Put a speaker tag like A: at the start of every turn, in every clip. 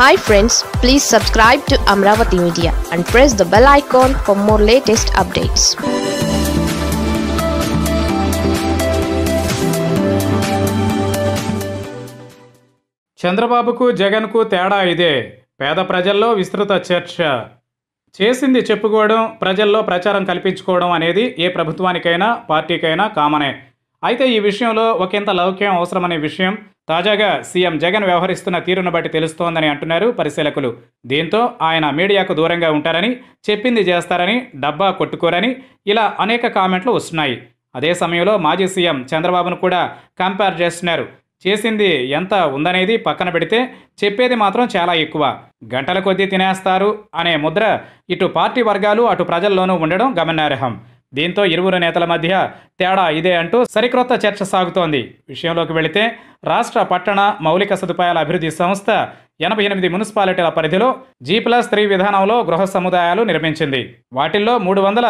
A: hi friends please subscribe to Amaravati media and press the bell icon for more latest updates చంద్రబాబుకు జగన్కు తేడా ఇదే పేద ప్రజల్లో విస్తృత చర్చ చేసింది చెప్పుకోవడం ప్రజల్లో ప్రచారం కల్పించుకోవడం అనేది ఏ ప్రభుత్వానికైనా పార్టీకైనా కామనే అయితే ఈ విషయంలో ఒకంత లౌక్యం అవసరమనే విషయం తాజాగా సీఎం జగన్ వ్యవహరిస్తున్న తీరును బట్టి తెలుస్తోందని అంటున్నారు పరిశీలకులు దీంతో ఆయన మీడియాకు దూరంగా ఉంటారని చెప్పింది చేస్తారని డబ్బా కొట్టుకోరని ఇలా అనేక కామెంట్లు వస్తున్నాయి అదే సమయంలో మాజీ సీఎం చంద్రబాబును కూడా కంపేర్ చేస్తున్నారు చేసింది ఎంత ఉందనేది పక్కన పెడితే చెప్పేది మాత్రం చాలా ఎక్కువ గంటల కొద్దీ తినేస్తారు అనే ముద్ర ఇటు పార్టీ వర్గాలు అటు ప్రజల్లోనూ ఉండడం గమనార్హం దీంతో ఇరువురు నేతల మధ్య తేడా ఇదే అంటూ సరికొత్త చర్చ సాగుతోంది విషయంలోకి వెళితే రాష్ట్ర పట్టణ మౌలిక సదుపాయాల అభివృద్ధి సంస్థ ఎనభై ఎనిమిది మున్సిపాలిటీల పరిధిలో జీ ప్లస్ త్రీ విధానంలో గృహ సముదాయాలు నిర్మించింది వాటిల్లో మూడు వందల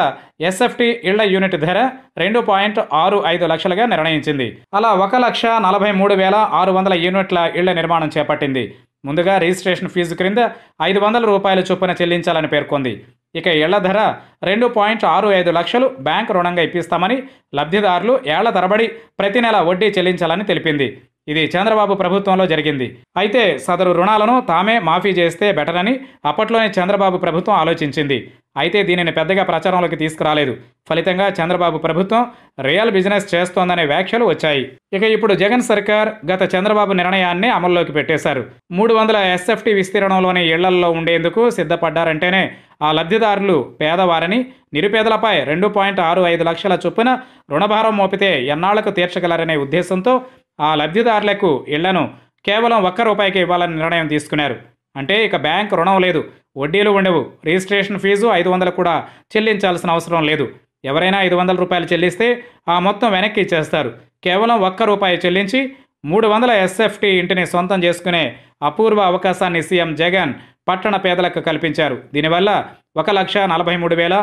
A: ఎస్ఎఫ్టీ ఇళ్ల యూనిట్ ధర రెండు పాయింట్ ఆరు ఐదు లక్షలుగా నిర్ణయించింది అలా ఒక లక్ష నలభై మూడు వేల ఆరు వందల యూనిట్ల ఇళ్ల నిర్మాణం చేపట్టింది ముందుగా రిజిస్ట్రేషన్ ఫీజు క్రింద ఐదు వందల రూపాయల చొప్పున చెల్లించాలని పేర్కొంది ఇక ఏళ్ల ధర రెండు పాయింట్ ఆరు ఐదు లక్షలు బ్యాంక్ రుణంగా ఇప్పిస్తామని లబ్ధిదారులు ఏళ్ల తరబడి ప్రతి నెల వడ్డీ చెల్లించాలని తెలిపింది ఇది చంద్రబాబు ప్రభుత్వంలో జరిగింది అయితే సదరు రుణాలను తామే మాఫీ చేస్తే బెటర్ అని అప్పట్లోనే చంద్రబాబు ప్రభుత్వం ఆలోచించింది అయితే దీనిని పెద్దగా ప్రచారంలోకి తీసుకురాలేదు ఫలితంగా చంద్రబాబు ప్రభుత్వం రియల్ బిజినెస్ చేస్తోందనే వ్యాఖ్యలు వచ్చాయి ఇక ఇప్పుడు జగన్ సర్కార్ గత చంద్రబాబు నిర్ణయాన్ని అమల్లోకి పెట్టేశారు మూడు వందల ఎస్ఎఫ్టీ విస్తీర్ణంలోని ఇళ్లల్లో ఉండేందుకు సిద్ధపడ్డారంటేనే ఆ లబ్ధిదారులు పేదవారని నిరుపేదలపై రెండు పాయింట్ ఆరు ఐదు లక్షల చొప్పున రుణభారం మోపితే ఎన్నాళ్లకు తీర్చగలరనే ఉద్దేశంతో ఆ లబ్ధిదారులకు ఇళ్లను కేవలం ఒక్క రూపాయికి ఇవ్వాలని నిర్ణయం తీసుకున్నారు అంటే ఇక బ్యాంక్ రుణం లేదు వడ్డీలు ఉండవు రిజిస్ట్రేషన్ ఫీజు ఐదు వందలు కూడా చెల్లించాల్సిన అవసరం లేదు ఎవరైనా ఐదు వందల రూపాయలు చెల్లిస్తే ఆ మొత్తం వెనక్కి ఇచ్చేస్తారు కేవలం ఒక్క రూపాయి చెల్లించి మూడు వందల ఎస్ఎఫ్టీ ఇంటిని సొంతం చేసుకునే అపూర్వ అవకాశాన్ని సీఎం జగన్ పట్టణ పేదలకు కల్పించారు దీనివల్ల ఒక లక్ష నలభై మూడు వేల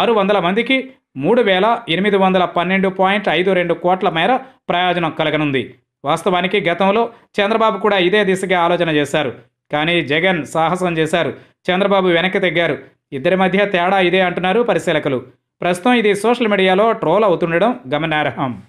A: ఆరు వందల మందికి మూడు వేల ఎనిమిది వందల పన్నెండు పాయింట్ ఐదు రెండు కోట్ల మేర ప్రయోజనం కలగనుంది వాస్తవానికి గతంలో చంద్రబాబు కూడా ఇదే దిశగా ఆలోచన చేశారు కానీ జగన్ సాహసం చేశారు చంద్రబాబు వెనక్కి తగ్గారు ఇద్దరి మధ్య తేడా ఇదే అంటున్నారు పరిశీలకులు ప్రస్తుతం ఇది సోషల్ మీడియాలో ట్రోల్ అవుతుండడం గమనార్హం